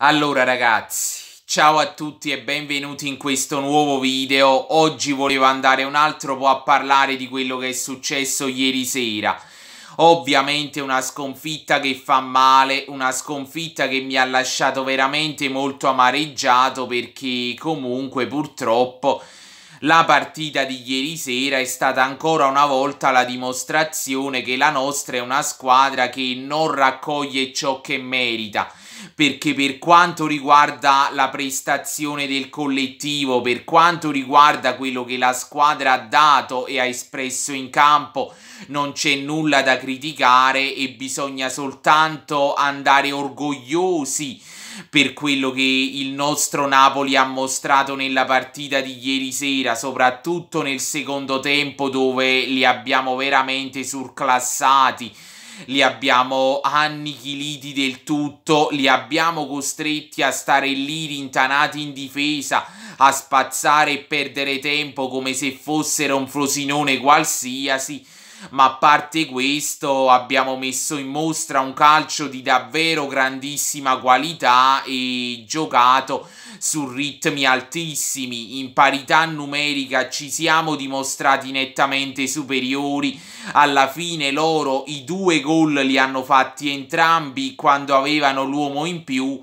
Allora ragazzi, ciao a tutti e benvenuti in questo nuovo video. Oggi volevo andare un altro po' a parlare di quello che è successo ieri sera. Ovviamente una sconfitta che fa male, una sconfitta che mi ha lasciato veramente molto amareggiato perché comunque purtroppo la partita di ieri sera è stata ancora una volta la dimostrazione che la nostra è una squadra che non raccoglie ciò che merita perché per quanto riguarda la prestazione del collettivo, per quanto riguarda quello che la squadra ha dato e ha espresso in campo, non c'è nulla da criticare e bisogna soltanto andare orgogliosi per quello che il nostro Napoli ha mostrato nella partita di ieri sera, soprattutto nel secondo tempo dove li abbiamo veramente surclassati li abbiamo annichiliti del tutto, li abbiamo costretti a stare lì rintanati in difesa, a spazzare e perdere tempo come se fossero un frosinone qualsiasi ma a parte questo abbiamo messo in mostra un calcio di davvero grandissima qualità e giocato su ritmi altissimi, in parità numerica ci siamo dimostrati nettamente superiori, alla fine loro i due gol li hanno fatti entrambi quando avevano l'uomo in più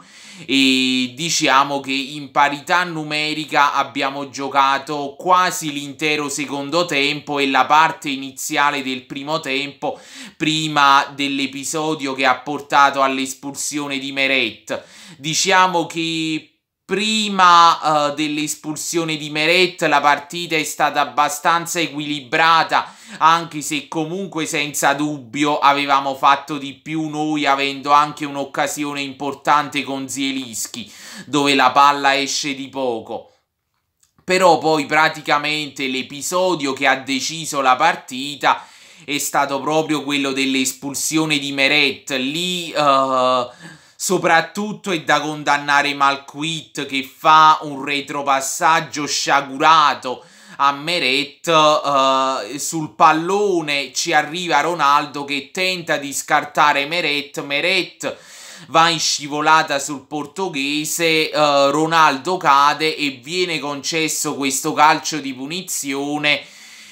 e diciamo che in parità numerica abbiamo giocato quasi l'intero secondo tempo e la parte iniziale del primo tempo prima dell'episodio che ha portato all'espulsione di Meret. Diciamo che prima uh, dell'espulsione di Meret la partita è stata abbastanza equilibrata anche se comunque senza dubbio avevamo fatto di più noi avendo anche un'occasione importante con Zielischi dove la palla esce di poco però poi praticamente l'episodio che ha deciso la partita è stato proprio quello dell'espulsione di Meret. Lì... Uh, soprattutto è da condannare Malquit che fa un retropassaggio sciagurato a Meret uh, sul pallone ci arriva Ronaldo che tenta di scartare Meret Meret va in scivolata sul portoghese uh, Ronaldo cade e viene concesso questo calcio di punizione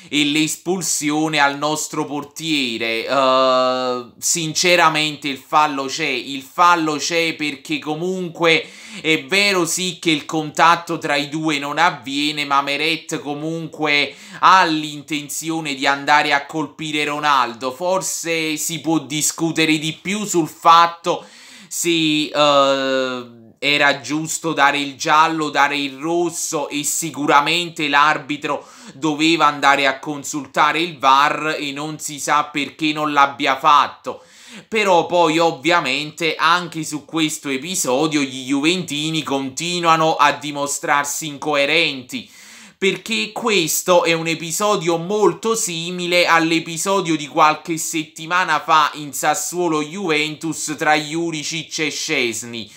e l'espulsione al nostro portiere. Uh, sinceramente il fallo c'è, il fallo c'è perché comunque è vero sì che il contatto tra i due non avviene, ma Meret comunque ha l'intenzione di andare a colpire Ronaldo. Forse si può discutere di più sul fatto se... Uh, era giusto dare il giallo, dare il rosso e sicuramente l'arbitro doveva andare a consultare il VAR e non si sa perché non l'abbia fatto. Però poi ovviamente anche su questo episodio gli Juventini continuano a dimostrarsi incoerenti perché questo è un episodio molto simile all'episodio di qualche settimana fa in Sassuolo Juventus tra Juricic e Scesni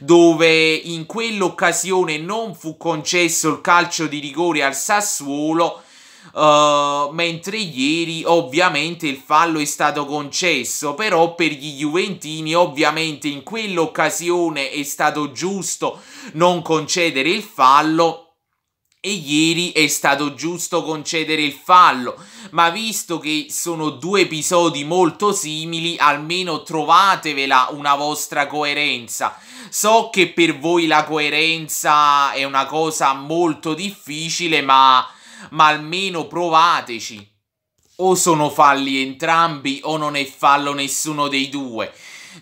dove in quell'occasione non fu concesso il calcio di rigore al Sassuolo. Uh, mentre ieri ovviamente il fallo è stato concesso, però per gli Juventini ovviamente in quell'occasione è stato giusto non concedere il fallo e ieri è stato giusto concedere il fallo, ma visto che sono due episodi molto simili, almeno trovatevela una vostra coerenza. So che per voi la coerenza è una cosa molto difficile, ma, ma almeno provateci. O sono falli entrambi o non è fallo nessuno dei due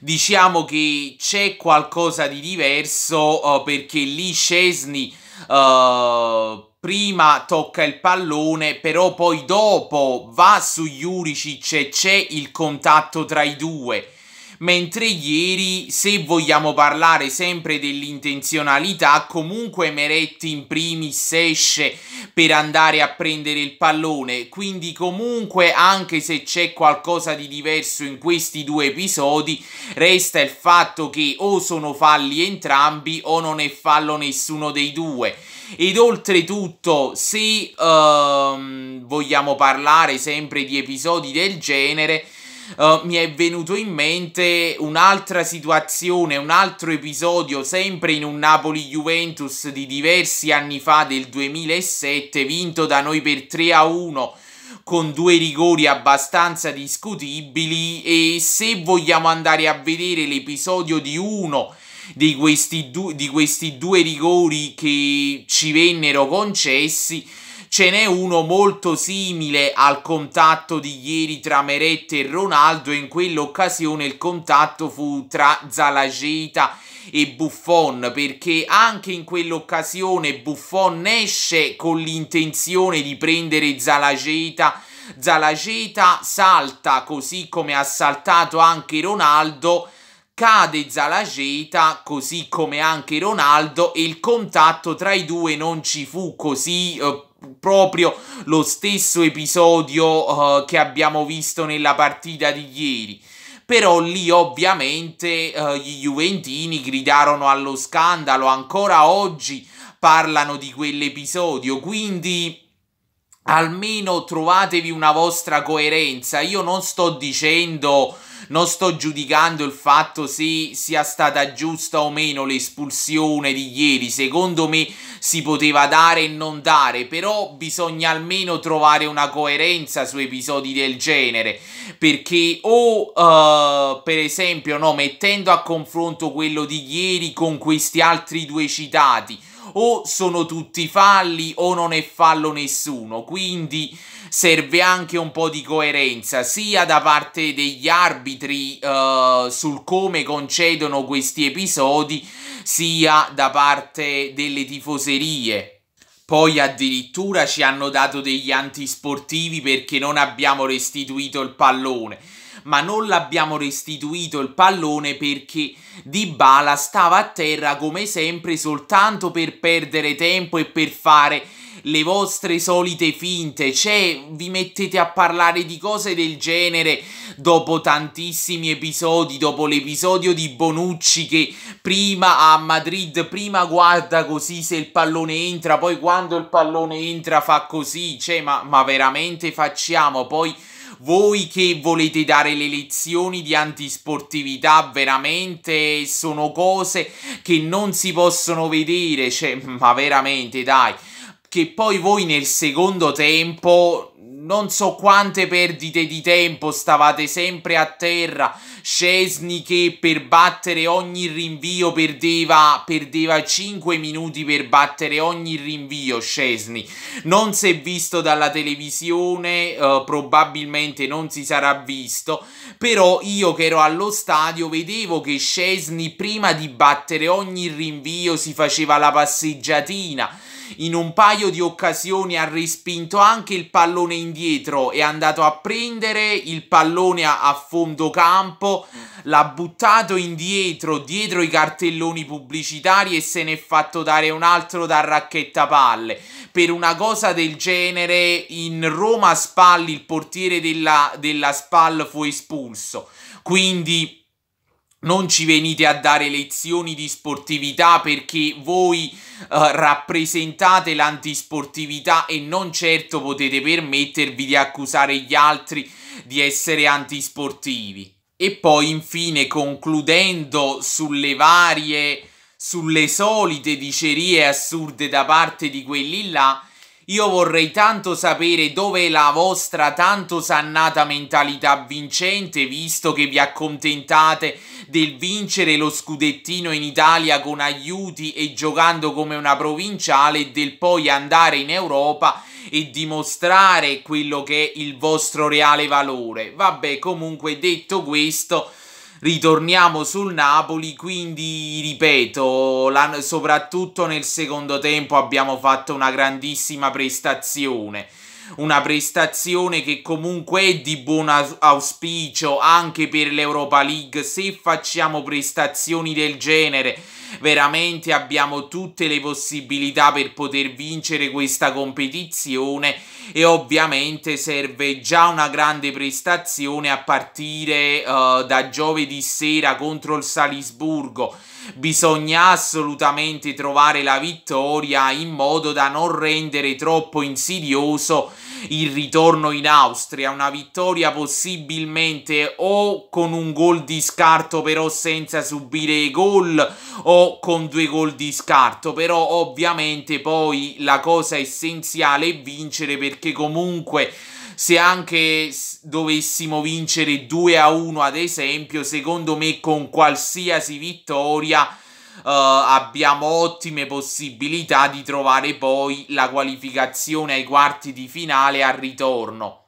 diciamo che c'è qualcosa di diverso oh, perché lì Scesni Uh, prima tocca il pallone, però poi dopo va su Juricic e c'è il contatto tra i due mentre ieri, se vogliamo parlare sempre dell'intenzionalità, comunque Meretti in primis esce per andare a prendere il pallone, quindi comunque anche se c'è qualcosa di diverso in questi due episodi, resta il fatto che o sono falli entrambi o non è fallo nessuno dei due. Ed oltretutto, se um, vogliamo parlare sempre di episodi del genere, eh, mi è venuto in mente un'altra situazione, un altro episodio, sempre in un Napoli-Juventus di diversi anni fa del 2007, vinto da noi per 3 a 1 con due rigori abbastanza discutibili e se vogliamo andare a vedere l'episodio di uno di questi, du- di questi due rigori che ci vennero concessi, ce n'è uno molto simile al contatto di ieri tra Merette e Ronaldo in quell'occasione il contatto fu tra Zalageta e Buffon perché anche in quell'occasione Buffon esce con l'intenzione di prendere Zalageta Zalageta salta così come ha saltato anche Ronaldo cade Zalageta così come anche Ronaldo e il contatto tra i due non ci fu così eh, proprio lo stesso episodio uh, che abbiamo visto nella partita di ieri. Però lì ovviamente uh, gli Juventini gridarono allo scandalo, ancora oggi parlano di quell'episodio, quindi almeno trovatevi una vostra coerenza. Io non sto dicendo non sto giudicando il fatto se sia stata giusta o meno l'espulsione di ieri, secondo me si poteva dare e non dare, però bisogna almeno trovare una coerenza su episodi del genere, perché o uh, per esempio no, mettendo a confronto quello di ieri con questi altri due citati, o sono tutti falli o non è fallo nessuno, quindi serve anche un po' di coerenza sia da parte degli arbitri eh, sul come concedono questi episodi sia da parte delle tifoserie. Poi addirittura ci hanno dato degli antisportivi perché non abbiamo restituito il pallone ma non l'abbiamo restituito il pallone perché Dybala stava a terra come sempre soltanto per perdere tempo e per fare le vostre solite finte, cioè vi mettete a parlare di cose del genere dopo tantissimi episodi, dopo l'episodio di Bonucci che prima a Madrid, prima guarda così se il pallone entra, poi quando il pallone entra fa così, cioè ma, ma veramente facciamo, poi voi che volete dare le lezioni di antisportività veramente sono cose che non si possono vedere, cioè, ma veramente dai, che poi voi nel secondo tempo non so quante perdite di tempo, stavate sempre a terra. Scesni che per battere ogni rinvio perdeva, perdeva 5 minuti per battere ogni rinvio, Scesni. Non si è visto dalla televisione, eh, probabilmente non si sarà visto, però io che ero allo stadio vedevo che Scesni prima di battere ogni rinvio si faceva la passeggiatina in un paio di occasioni ha respinto anche il pallone indietro, è andato a prendere il pallone a, a fondo campo, l'ha buttato indietro, dietro i cartelloni pubblicitari e se ne è fatto dare un altro da racchetta palle. Per una cosa del genere in Roma Spalli, il portiere della, della Spal fu espulso. Quindi non ci venite a dare lezioni di sportività perché voi eh, rappresentate l'antisportività e non certo potete permettervi di accusare gli altri di essere antisportivi. E poi infine concludendo sulle varie, sulle solite dicerie assurde da parte di quelli là, io vorrei tanto sapere dove è la vostra tanto sannata mentalità vincente, visto che vi accontentate del vincere lo scudettino in Italia con aiuti e giocando come una provinciale e del poi andare in Europa e dimostrare quello che è il vostro reale valore. Vabbè, comunque detto questo ritorniamo sul Napoli, quindi ripeto, la, soprattutto nel secondo tempo abbiamo fatto una grandissima prestazione. Una prestazione che comunque è di buon auspicio anche per l'Europa League. Se facciamo prestazioni del genere veramente abbiamo tutte le possibilità per poter vincere questa competizione e ovviamente serve già una grande prestazione a partire uh, da giovedì sera contro il Salisburgo. Bisogna assolutamente trovare la vittoria in modo da non rendere troppo insidioso il ritorno in Austria. Una vittoria possibilmente o con un gol di scarto però senza subire gol o con due gol di scarto, però ovviamente poi la cosa essenziale è vincere perché comunque se anche dovessimo vincere 2 a 1 ad esempio, secondo me con qualsiasi vittoria eh, abbiamo ottime possibilità di trovare poi la qualificazione ai quarti di finale al ritorno.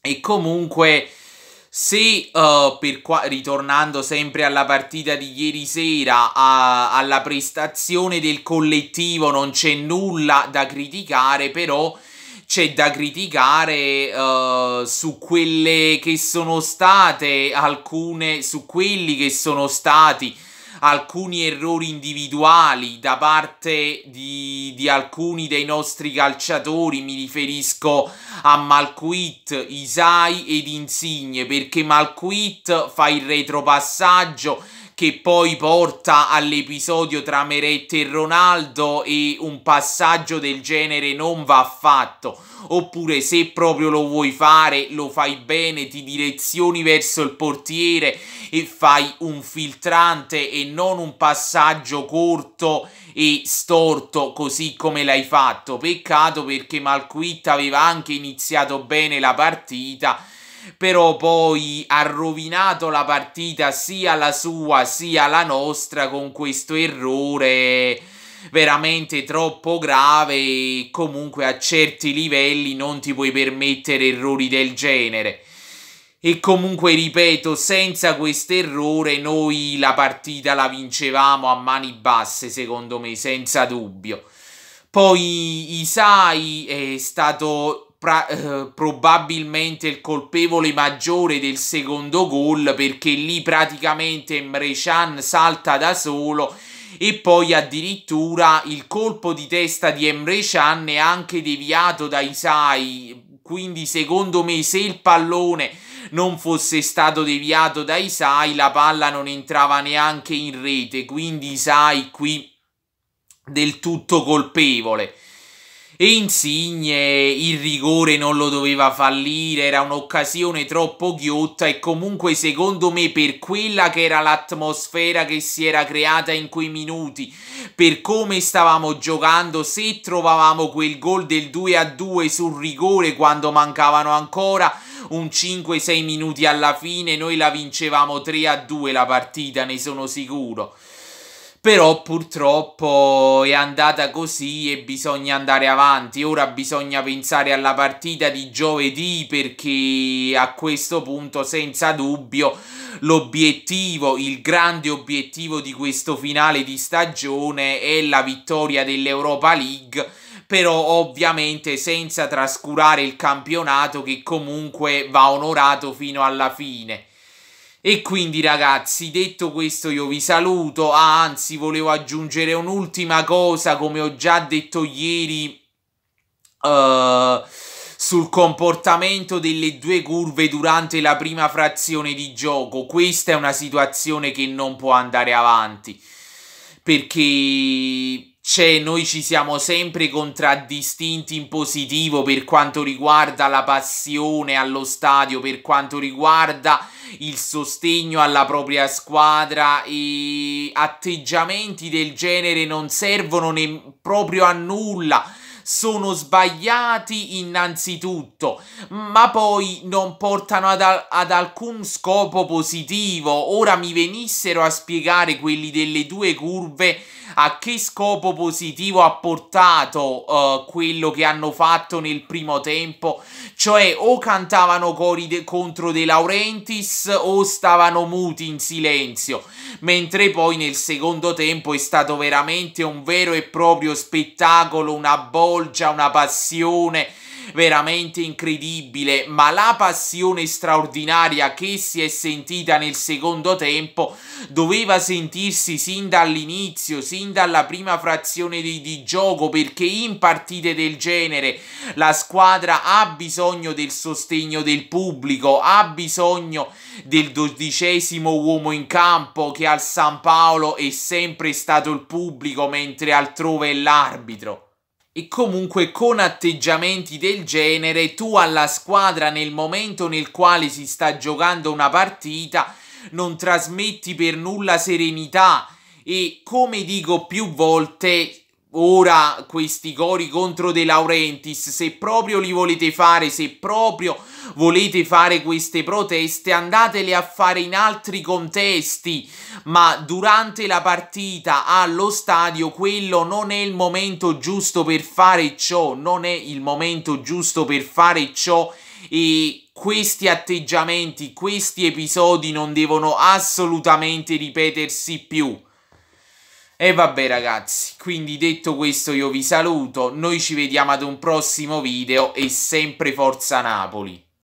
E comunque se uh, per qua, ritornando sempre alla partita di ieri sera, a, alla prestazione del collettivo non c'è nulla da criticare, però c'è da criticare uh, su quelle che sono state alcune, su quelli che sono stati alcuni errori individuali da parte di, di alcuni dei nostri calciatori, mi riferisco a Malquit, Isai ed Insigne, perché Malquit fa il retropassaggio che poi porta all'episodio tra Meret e Ronaldo e un passaggio del genere non va affatto. Oppure se proprio lo vuoi fare, lo fai bene, ti direzioni verso il portiere e fai un filtrante e non un passaggio corto e storto così come l'hai fatto. Peccato perché Malquit aveva anche iniziato bene la partita però poi ha rovinato la partita sia la sua sia la nostra con questo errore veramente troppo grave e comunque a certi livelli non ti puoi permettere errori del genere. E comunque ripeto, senza questo errore noi la partita la vincevamo a mani basse, secondo me, senza dubbio. Poi Isai è stato pra- eh, probabilmente il colpevole maggiore del secondo gol perché lì praticamente Mrechan salta da solo e poi addirittura il colpo di testa di Emre Can è anche deviato da Isai, quindi secondo me se il pallone non fosse stato deviato da Isai la palla non entrava neanche in rete, quindi Isai qui del tutto colpevole. E Insigne il rigore non lo doveva fallire, era un'occasione troppo ghiotta e comunque secondo me per quella che era l'atmosfera che si era creata in quei minuti, per come stavamo giocando, se trovavamo quel gol del 2 a 2 sul rigore quando mancavano ancora un 5-6 minuti alla fine, noi la vincevamo 3 a 2 la partita, ne sono sicuro però purtroppo è andata così e bisogna andare avanti. Ora bisogna pensare alla partita di giovedì perché a questo punto senza dubbio l'obiettivo, il grande obiettivo di questo finale di stagione è la vittoria dell'Europa League però ovviamente senza trascurare il campionato che comunque va onorato fino alla fine. E quindi ragazzi, detto questo io vi saluto, ah, anzi volevo aggiungere un'ultima cosa, come ho già detto ieri uh, sul comportamento delle due curve durante la prima frazione di gioco. Questa è una situazione che non può andare avanti, perché cioè, noi ci siamo sempre contraddistinti in positivo per quanto riguarda la passione allo stadio, per quanto riguarda il sostegno alla propria squadra e atteggiamenti del genere non servono ne- proprio a nulla sono sbagliati innanzitutto, ma poi non portano ad, al ad alcun scopo positivo. Ora mi venissero a spiegare quelli delle due curve a che scopo positivo ha portato uh, quello che hanno fatto nel primo tempo, cioè o cantavano de contro De Laurentiis o stavano muti in silenzio, mentre poi nel secondo tempo è stato veramente un vero e proprio spettacolo, una bolla rivolge una passione veramente incredibile, ma la passione straordinaria che si è sentita nel secondo tempo doveva sentirsi sin dall'inizio, sin dalla prima frazione di, di, gioco, perché in partite del genere la squadra ha bisogno del sostegno del pubblico, ha bisogno del dodicesimo uomo in campo che al San Paolo è sempre stato il pubblico mentre altrove è l'arbitro. E comunque con atteggiamenti del genere tu alla squadra nel momento nel quale si sta giocando una partita non trasmetti per nulla serenità e come dico più volte ora questi cori contro De Laurentiis, se proprio li volete fare, se proprio volete fare queste proteste, andatele a fare in altri contesti, ma durante la partita allo stadio quello non è il momento giusto per fare ciò, non è il momento giusto per fare ciò e questi atteggiamenti, questi episodi non devono assolutamente ripetersi più. E vabbè ragazzi, quindi detto questo io vi saluto, noi ci vediamo ad un prossimo video e sempre Forza Napoli!